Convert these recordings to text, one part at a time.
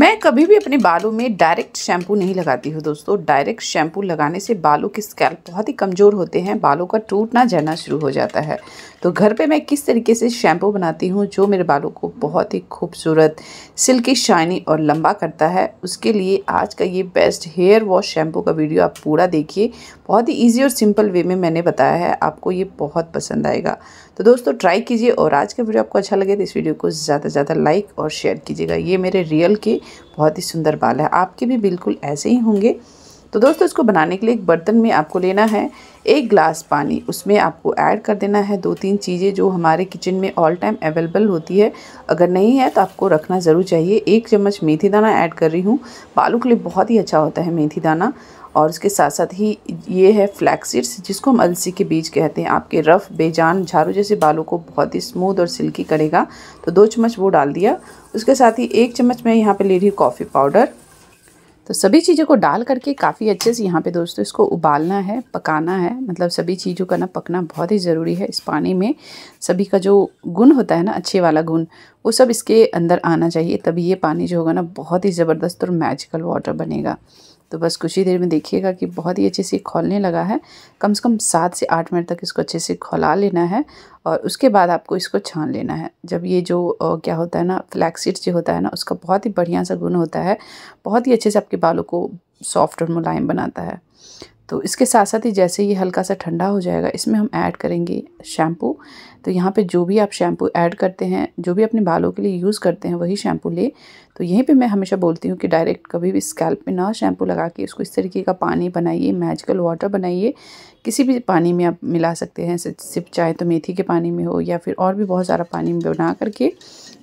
मैं कभी भी अपने बालों में डायरेक्ट शैम्पू नहीं लगाती हूँ दोस्तों डायरेक्ट शैम्पू लगाने से बालों के स्कैल्प बहुत ही कमज़ोर होते हैं बालों का टूटना झड़ना शुरू हो जाता है तो घर पे मैं किस तरीके से शैम्पू बनाती हूँ जो मेरे बालों को बहुत ही खूबसूरत सिल्की शाइनी और लंबा करता है उसके लिए आज का ये बेस्ट हेयर वॉश शैम्पू का वीडियो आप पूरा देखिए बहुत ही ईजी और सिंपल वे में मैंने बताया है आपको ये बहुत पसंद आएगा तो दोस्तों ट्राई कीजिए और आज का वीडियो आपको अच्छा लगे तो इस वीडियो को ज़्यादा से ज़्यादा लाइक और शेयर कीजिएगा ये मेरे रियल के बहुत ही सुंदर बाल है आपके भी बिल्कुल ऐसे ही होंगे तो दोस्तों इसको बनाने के लिए एक बर्तन में आपको लेना है एक ग्लास पानी उसमें आपको ऐड कर देना है दो तीन चीज़ें जो हमारे किचन में ऑल टाइम अवेलेबल होती है अगर नहीं है तो आपको रखना ज़रूर चाहिए एक चम्मच मेथी दाना ऐड कर रही हूँ बालों के लिए बहुत ही अच्छा होता है मेथी दाना और उसके साथ साथ ही ये है फ्लैक्सीड्स जिसको हम अलसी के बीज कहते हैं आपके रफ़ बेजान झाड़ू जैसे बालों को बहुत ही स्मूथ और सिल्की करेगा तो दो चम्मच वो डाल दिया उसके साथ ही एक चम्मच मैं यहाँ पे ले रही हूँ कॉफ़ी पाउडर तो सभी चीज़ों को डाल करके काफ़ी अच्छे से यहाँ पे दोस्तों इसको उबालना है पकाना है मतलब सभी चीज़ों का ना पकना बहुत ही ज़रूरी है इस पानी में सभी का जो गुण होता है ना अच्छे वाला गुण वो सब इसके अंदर आना चाहिए तभी ये पानी जो होगा ना बहुत ही ज़बरदस्त और मैजिकल वाटर बनेगा तो बस कुछ ही देर में देखिएगा कि बहुत ही अच्छे से खोलने लगा है कम से कम सात से आठ मिनट तक इसको अच्छे से खोला लेना है और उसके बाद आपको इसको छान लेना है जब ये जो क्या होता है ना फ्लैक्सीड जो होता है ना उसका बहुत ही बढ़िया सा गुण होता है बहुत ही अच्छे से आपके बालों को सॉफ्ट और मुलायम बनाता है तो इसके साथ साथ ही जैसे ये हल्का सा ठंडा हो जाएगा इसमें हम ऐड करेंगे शैम्पू तो यहाँ पे जो भी आप शैम्पू ऐड करते हैं जो भी अपने बालों के लिए यूज़ करते हैं वही शैम्पू ले तो यहीं पे मैं हमेशा बोलती हूँ कि डायरेक्ट कभी भी स्कैल्प पे ना शैम्पू लगा के उसको इस तरीके का पानी बनाइए मैजिकल वाटर बनाइए किसी भी पानी में आप मिला सकते हैं सिर्फ चाहे तो मेथी के पानी में हो या फिर और भी बहुत सारा पानी बना करके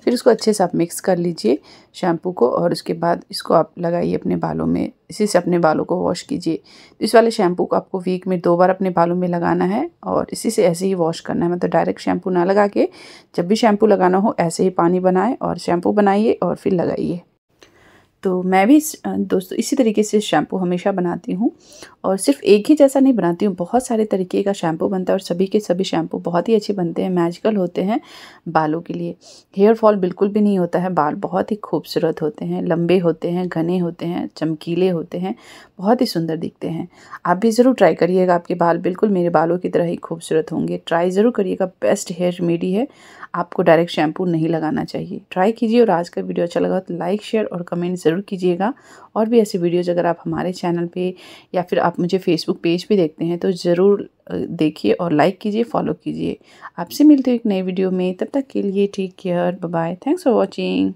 फिर उसको अच्छे से आप मिक्स कर लीजिए शैम्पू को और उसके बाद इसको आप लगाइए अपने बालों में इसी से अपने बालों को वॉश कीजिए तो इस वाले शैम्पू को आपको वीक में दो बार अपने बालों में लगाना है और इसी से ऐसे ही वॉश करना है मतलब डायरेक्ट शैम्पू ना लगा के जब भी शैम्पू लगाना हो ऐसे ही पानी बनाएं और शैम्पू बनाइए और फिर लगाइए तो मैं भी दोस्तों इसी तरीके से शैम्पू हमेशा बनाती हूँ और सिर्फ एक ही जैसा नहीं बनाती हूँ बहुत सारे तरीके का शैम्पू बनता है और सभी के सभी शैम्पू बहुत ही अच्छे बनते हैं मैजिकल होते हैं बालों के लिए हेयर फॉल बिल्कुल भी नहीं होता है बाल बहुत ही खूबसूरत होते हैं लंबे होते हैं घने होते हैं चमकीले होते हैं बहुत ही सुंदर दिखते हैं आप भी ज़रूर ट्राई करिएगा आपके बाल बिल्कुल मेरे बालों की तरह ही खूबसूरत होंगे ट्राई ज़रूर करिएगा बेस्ट हेयर रेमेडी है आपको डायरेक्ट शैम्पू नहीं लगाना चाहिए ट्राई कीजिए और आज का वीडियो अच्छा लगा तो लाइक शेयर और कमेंट ज़रूर कीजिएगा और भी ऐसे वीडियोज़ अगर आप हमारे चैनल पर या फिर आप मुझे फेसबुक पेज पर देखते हैं तो ज़रूर देखिए और लाइक कीजिए फॉलो कीजिए आपसे मिलते हो एक नए वीडियो में तब तक के लिए take care bye thanks for watching